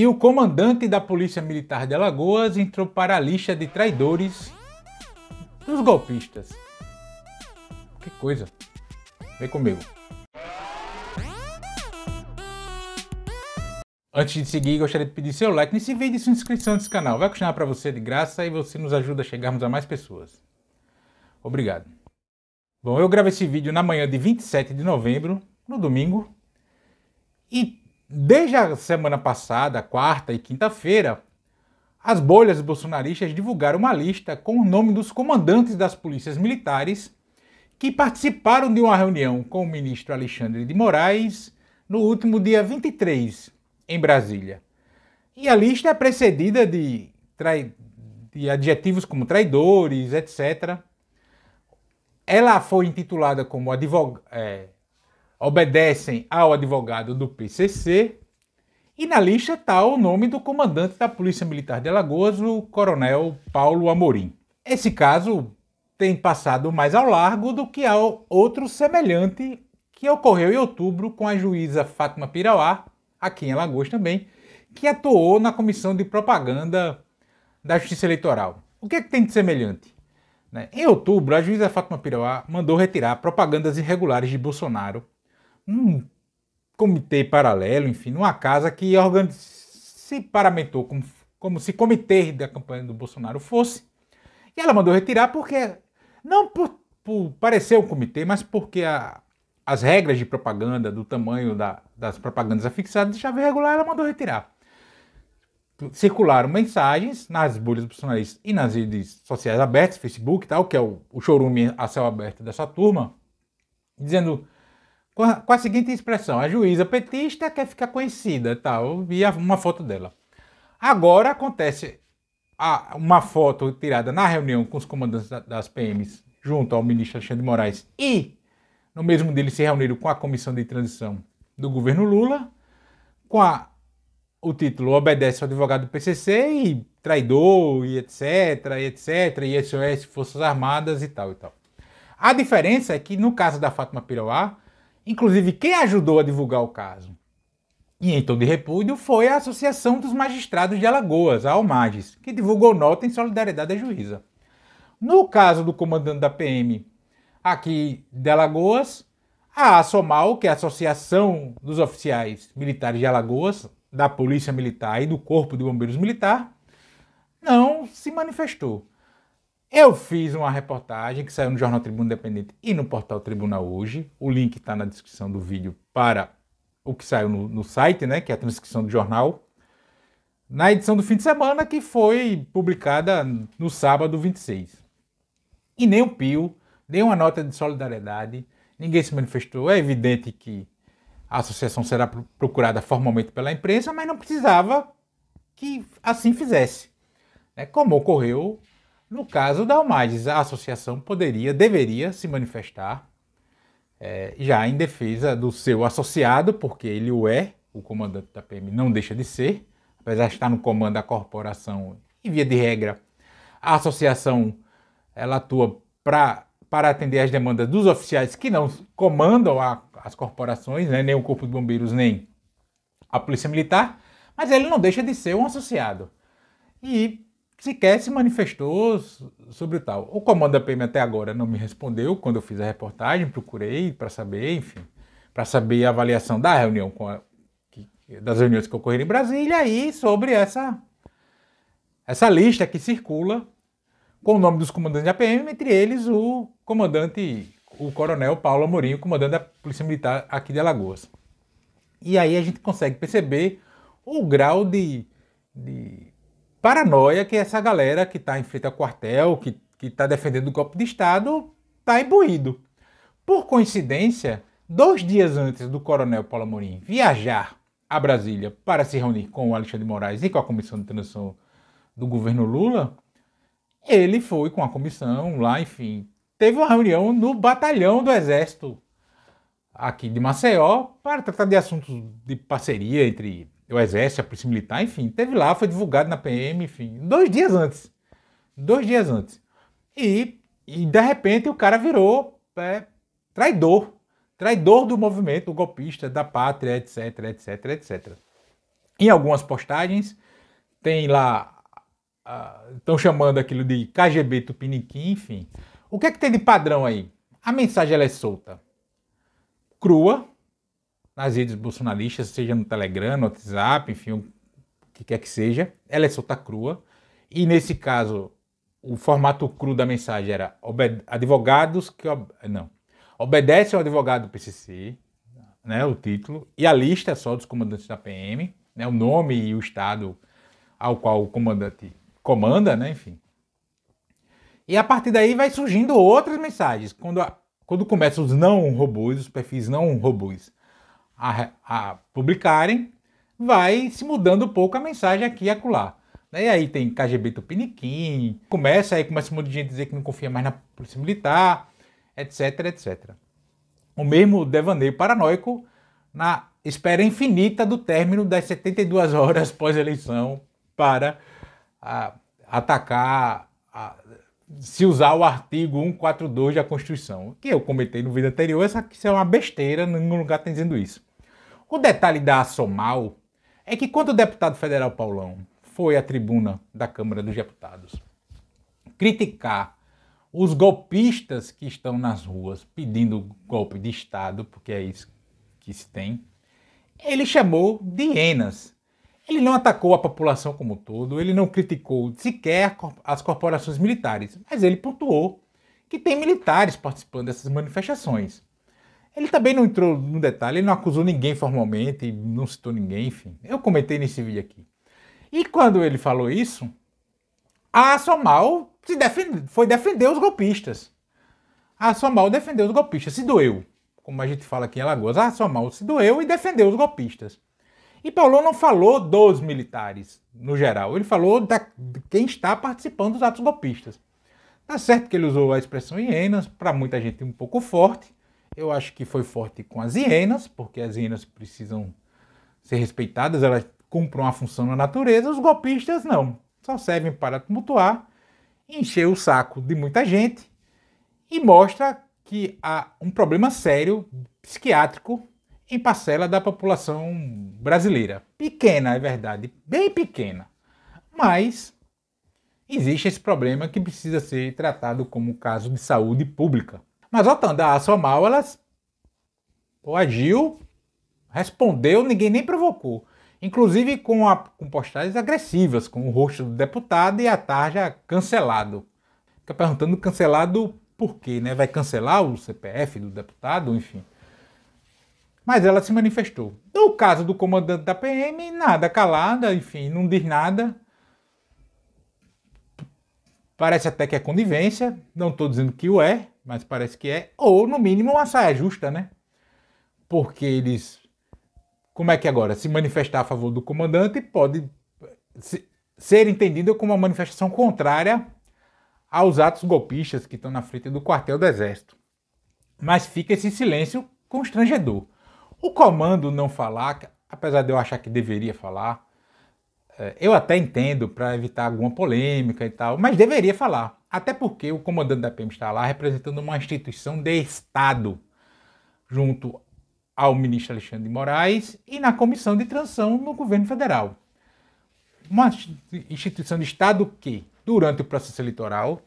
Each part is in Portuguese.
e o comandante da Polícia Militar de Alagoas entrou para a lista de traidores dos golpistas. Que coisa. Vem comigo. Antes de seguir, gostaria de pedir seu like nesse vídeo e sua inscrição nesse canal. Vai continuar para você de graça e você nos ajuda a chegarmos a mais pessoas. Obrigado. Bom, eu gravei esse vídeo na manhã de 27 de novembro, no domingo, e Desde a semana passada, quarta e quinta-feira, as bolhas bolsonaristas divulgaram uma lista com o nome dos comandantes das polícias militares que participaram de uma reunião com o ministro Alexandre de Moraes no último dia 23, em Brasília. E a lista é precedida de, trai... de adjetivos como traidores, etc. Ela foi intitulada como advog... é obedecem ao advogado do PCC. E na lista está o nome do comandante da Polícia Militar de Alagoas, o Coronel Paulo Amorim. Esse caso tem passado mais ao largo do que ao outro semelhante que ocorreu em outubro com a juíza Fátima Pirauá, aqui em Alagoas também, que atuou na comissão de propaganda da Justiça Eleitoral. O que é que tem de semelhante? Né, em outubro, a juíza Fátima Pirauá mandou retirar propagandas irregulares de Bolsonaro um comitê paralelo, enfim, numa casa que se paramentou como, como se comitê da campanha do Bolsonaro fosse. E ela mandou retirar porque, não por, por parecer um comitê, mas porque a, as regras de propaganda, do tamanho da, das propagandas afixadas, deixava irregular, ela mandou retirar. Circularam mensagens nas bolhas bolsonaristas e nas redes sociais abertas, Facebook e tal, que é o, o chorume a céu aberto dessa turma, dizendo com a, com a seguinte expressão: a juíza petista quer ficar conhecida, tal, e uma foto dela. Agora acontece a, uma foto tirada na reunião com os comandantes das PMs, junto ao ministro Alexandre de Moraes, e no mesmo dia eles se reuniram com a comissão de transição do governo Lula, com a, o título Obedece ao advogado do PCC e traidor, e etc, e etc, e SOS, Forças Armadas e tal e tal. A diferença é que no caso da Fátima Piroá, Inclusive, quem ajudou a divulgar o caso e em então, tom de repúdio foi a Associação dos Magistrados de Alagoas, a Almages, que divulgou nota em solidariedade à juíza. No caso do comandante da PM aqui de Alagoas, a ASOMAL, que é a Associação dos Oficiais Militares de Alagoas, da Polícia Militar e do Corpo de Bombeiros Militar, não se manifestou. Eu fiz uma reportagem que saiu no Jornal Tribuna Independente e no portal Tribuna Hoje. O link está na descrição do vídeo para o que saiu no, no, site, né, que é a transcrição do jornal. Na edição do fim de semana, que foi publicada no sábado 26. E nem o Pio, nem uma nota de solidariedade, ninguém se manifestou. É evidente que a associação será procurada formalmente pela imprensa, mas não precisava que assim fizesse. Né? Como ocorreu no caso da Almades, a associação poderia, deveria se manifestar é, já em defesa do seu associado, porque ele o é, o comandante da PM não deixa de ser, apesar de estar no comando da corporação, e via de regra, a associação ela atua pra, para atender às demandas dos oficiais que não comandam a, as corporações, né, nem o Corpo de Bombeiros, nem a Polícia Militar, mas ele não deixa de ser um associado. E sequer se manifestou sobre o tal. O comando da PM até agora não me respondeu quando eu fiz a reportagem, procurei para saber, enfim, para saber a avaliação da reunião a, que, das reuniões que ocorreram em Brasília e sobre essa essa lista que circula com o nome dos comandantes da PM, entre eles o comandante, o coronel Paulo Amorim, comandante da Polícia Militar aqui de Alagoas. E aí a gente consegue perceber o grau de, de paranoia que essa galera que está em frente ao quartel, que está defendendo o golpe de Estado, está imbuído. Por coincidência, dois dias antes do coronel Paulo Amorim viajar a Brasília para se reunir com o Alexandre Moraes e com a comissão de transição do governo Lula, ele foi com a comissão lá, enfim, teve uma reunião no batalhão do Exército aqui de Maceió para tratar de assuntos de parceria entre o Exército, a Polícia Militar, enfim, teve lá, foi divulgado na PM, enfim, dois dias antes. Dois dias antes. E, e de repente, o cara virou é, traidor. Traidor do movimento, golpista, da pátria, etc, etc, etc. Em algumas postagens, tem lá. Estão ah, uh, chamando aquilo de KGB Tupiniquim, enfim. O que é que tem de padrão aí? A mensagem ela é solta, crua, nas redes bolsonaristas, seja no Telegram, no WhatsApp, enfim, o que quer que seja. Ela é solta crua. E nesse caso, o formato cru da mensagem era advogados que. Ob não. obedece ao advogado do PCC, né, o título, e a lista é só dos comandantes da PM, né, o nome e o estado ao qual o comandante comanda, né, enfim. E a partir daí vai surgindo outras mensagens. Quando, a, quando começam os não robôs, os perfis não robôs, a, a publicarem, vai se mudando um pouco a mensagem aqui e acolá. E aí tem KGB Tupiniquim, começa aí, começa um monte de gente a dizer que não confia mais na polícia militar, etc, etc. O mesmo devaneio paranoico na espera infinita do término das 72 horas pós-eleição para a, atacar, a, se usar o artigo 142 da Constituição, que eu comentei no vídeo anterior, essa é uma besteira, nenhum lugar está dizendo isso. O detalhe da Assomal é que quando o deputado federal Paulão foi à tribuna da Câmara dos Deputados criticar os golpistas que estão nas ruas pedindo golpe de Estado, porque é isso que se tem, ele chamou de hienas. Ele não atacou a população como um todo, ele não criticou sequer as corporações militares, mas ele pontuou que tem militares participando dessas manifestações. Ele também não entrou no detalhe, ele não acusou ninguém formalmente, não citou ninguém, enfim. Eu comentei nesse vídeo aqui. E quando ele falou isso, a Somal se defende, foi defender os golpistas. A Somal defendeu os golpistas, se doeu. Como a gente fala aqui em Alagoas, a Somal se doeu e defendeu os golpistas. E Paulo não falou dos militares, no geral. Ele falou da, de quem está participando dos atos golpistas. Tá certo que ele usou a expressão hienas, para muita gente um pouco forte, eu acho que foi forte com as hienas, porque as hienas precisam ser respeitadas, elas cumprem uma função na natureza, os golpistas não. Só servem para tumultuar, encher o saco de muita gente e mostra que há um problema sério psiquiátrico em parcela da população brasileira. Pequena, é verdade, bem pequena. Mas existe esse problema que precisa ser tratado como caso de saúde pública. Mas voltando a Somal, elas pô, agiu, respondeu, ninguém nem provocou. Inclusive com, a, com postagens agressivas, com o rosto do deputado e a tarja cancelado. Fica perguntando cancelado por quê, né? Vai cancelar o CPF do deputado, enfim. Mas ela se manifestou. No caso do comandante da PM, nada, calada, enfim, não diz nada. Parece até que é conivência, não estou dizendo que o é, mas parece que é, ou no mínimo uma saia justa, né? Porque eles. Como é que agora? Se manifestar a favor do comandante pode ser entendido como uma manifestação contrária aos atos golpistas que estão na frente do quartel do Exército. Mas fica esse silêncio constrangedor. O comando não falar, apesar de eu achar que deveria falar, é, eu até entendo para evitar alguma polêmica e tal, mas deveria falar. Até porque o comandante da PM está lá representando uma instituição de Estado, junto ao ministro Alexandre de Moraes e na comissão de transição no governo federal. Uma instituição de Estado que, durante o processo eleitoral,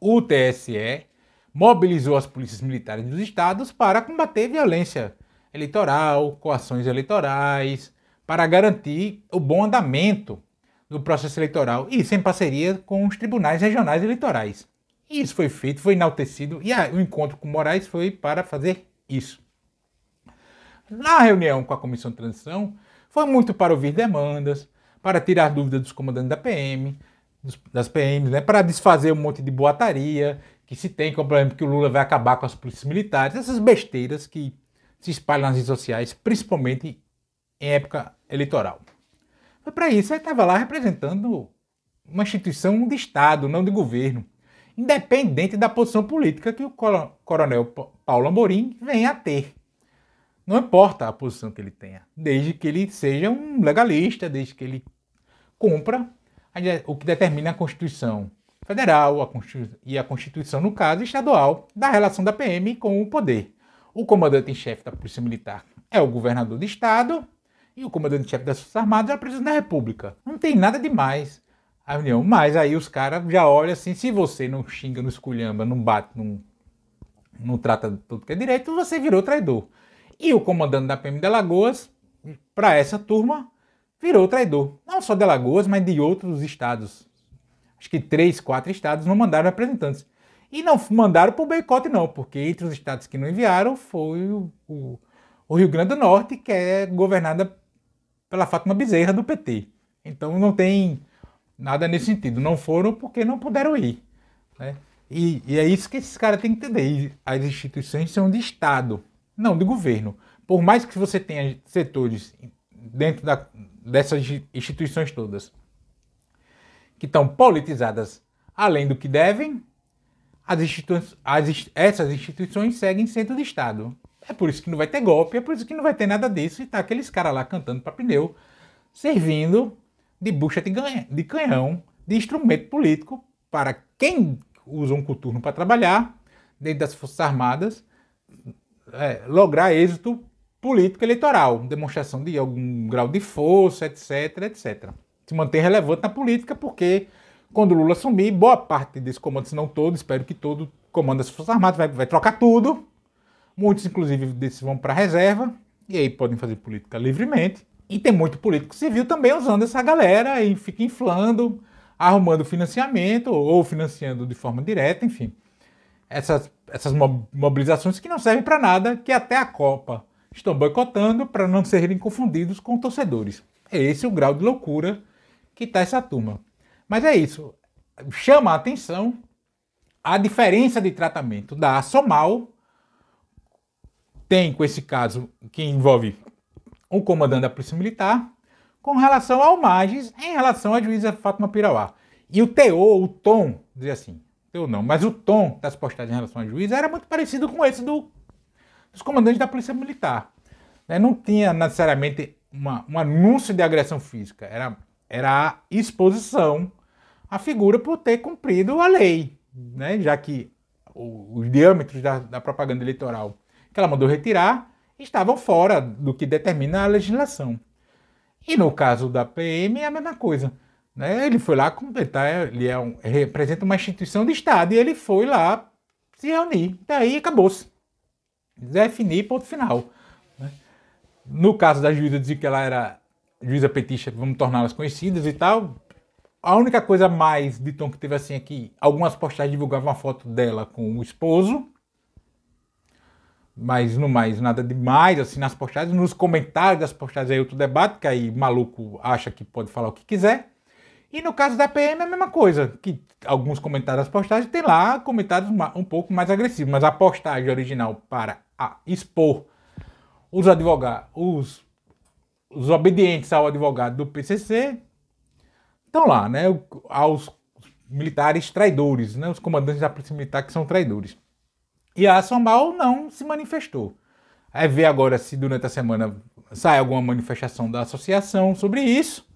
o TSE mobilizou as polícias militares dos estados para combater violência eleitoral, coações eleitorais, para garantir o bom andamento do processo eleitoral e sem parceria com os tribunais regionais eleitorais. Isso foi feito, foi enaltecido e ah, o encontro com Moraes foi para fazer isso. Na reunião com a comissão de transição, foi muito para ouvir demandas, para tirar dúvidas dos comandantes da PM, dos, das PMs, né, para desfazer um monte de boataria que se tem, como por exemplo que o Lula vai acabar com as polícias militares, essas besteiras que se espalham nas redes sociais, principalmente em época eleitoral. Foi para isso. Ele estava lá representando uma instituição de Estado, não de governo, independente da posição política que o coronel Paulo Amorim venha a ter. Não importa a posição que ele tenha, desde que ele seja um legalista, desde que ele cumpra o que determina a Constituição Federal a Constituição, e a Constituição, no caso, estadual, da relação da PM com o poder. O comandante-chefe da Polícia Militar é o governador de Estado e o comandante-chefe das Forças Armadas era presidente da República. Não tem nada demais a reunião. Mas aí os caras já olham assim, se você não xinga, não esculhamba, não bate, não, não trata tudo que é direito, você virou traidor. E o comandante da PM de Alagoas, para essa turma, virou traidor. Não só de Alagoas, mas de outros estados. Acho que três, quatro estados não mandaram representantes. E não mandaram para o boicote, não, porque entre os estados que não enviaram foi o, o, o Rio Grande do Norte, que é governada pela Fátima Bezerra do PT. Então não tem nada nesse sentido. Não foram porque não puderam ir. Né? E, e, é isso que esses caras têm que entender. As instituições são de Estado, não de governo. Por mais que você tenha setores dentro da, dessas instituições todas que estão politizadas além do que devem, as as, essas instituições seguem sendo de Estado. É por isso que não vai ter golpe, é por isso que não vai ter nada disso. E tá aqueles caras lá cantando para pneu, servindo de bucha de, ganha, de canhão, de instrumento político para quem usa um coturno para trabalhar dentro das Forças Armadas é, lograr êxito político eleitoral, demonstração de algum grau de força, etc, etc. Se manter relevante na política, porque quando Lula assumir, boa parte desse comando, se não todo, espero que todo comando das Forças Armadas vai, vai trocar tudo, Muitos, inclusive, desses vão para a reserva, e aí podem fazer política livremente. E tem muito político civil também usando essa galera e fica inflando, arrumando financiamento ou financiando de forma direta, enfim. Essas, essas mobilizações que não servem para nada, que até a Copa estão boicotando para não serem confundidos com torcedores. É esse o grau de loucura que está essa turma. Mas é isso. Chama a atenção a diferença de tratamento da Somal tem com esse caso que envolve o comandante da Polícia Militar, com relação ao Magis, em relação à juíza Fátima Pirauá. E o teor, o tom, dizer assim, teor não, mas o tom das postagens em relação à juíza era muito parecido com esse do, dos comandantes da Polícia Militar. Né? Não tinha necessariamente uma, um anúncio de agressão física, era, era a exposição à figura por ter cumprido a lei, né? já que os diâmetros da, da propaganda eleitoral que ela mandou retirar, estavam fora do que determina a legislação. E no caso da PM é a mesma coisa. Né? Ele foi lá completar, ele é um, representa uma instituição de Estado e ele foi lá se reunir. Daí acabou-se. Definir ponto final. Né? No caso da juíza dizer que ela era juíza petista, vamos torná-las conhecidas e tal. A única coisa mais de tom que teve assim é que algumas postagens divulgavam uma foto dela com o esposo, mas no mais, nada demais, assim, nas postagens, nos comentários das postagens aí outro debate, que aí maluco acha que pode falar o que quiser. E no caso da PM é a mesma coisa, que alguns comentários das postagens tem lá comentários um pouco mais agressivos, mas a postagem original para expor os advogados, os, os obedientes ao advogado do PCC, estão lá, né, aos militares traidores, né, os comandantes da Polícia Militar que são traidores. E a Somal não se manifestou. É ver agora se durante a semana sai alguma manifestação da associação sobre isso,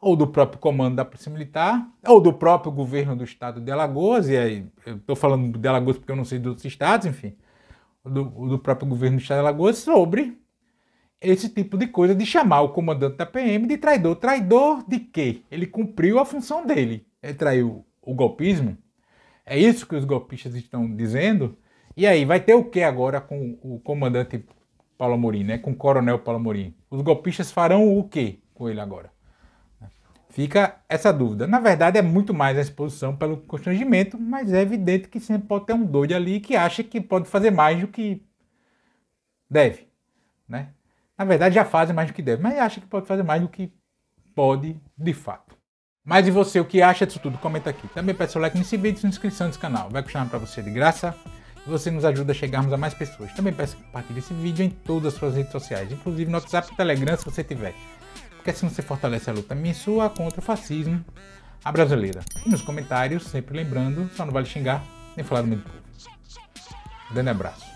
ou do próprio comando da Polícia Militar, ou do próprio governo do estado de Alagoas, e aí eu estou falando de Alagoas porque eu não sei dos outros estados, enfim, do, do próprio governo do estado de Alagoas, sobre esse tipo de coisa de chamar o comandante da PM de traidor. Traidor de quê? Ele cumpriu a função dele. Ele traiu o golpismo? É isso que os golpistas estão dizendo? E aí, vai ter o que agora com o comandante Paulo Amorim, né? com o coronel Paulo Amorim? Os golpistas farão o que com ele agora? Fica essa dúvida. Na verdade, é muito mais a exposição pelo constrangimento, mas é evidente que sempre pode ter um doido ali que acha que pode fazer mais do que deve. Né? Na verdade, já fazem mais do que deve, mas acha que pode fazer mais do que pode de fato. Mas e você, o que acha disso tudo? Comenta aqui. Também peço o like nesse vídeo e inscrição nesse canal. Vai custar para você de graça você nos ajuda a chegarmos a mais pessoas. Também peço que compartilhe esse vídeo em todas as suas redes sociais, inclusive no WhatsApp e Telegram se você tiver. Porque assim você fortalece a luta minha e sua contra o fascismo, a brasileira. E nos comentários, sempre lembrando, só não vale xingar nem falar do meu povo. Um grande abraço.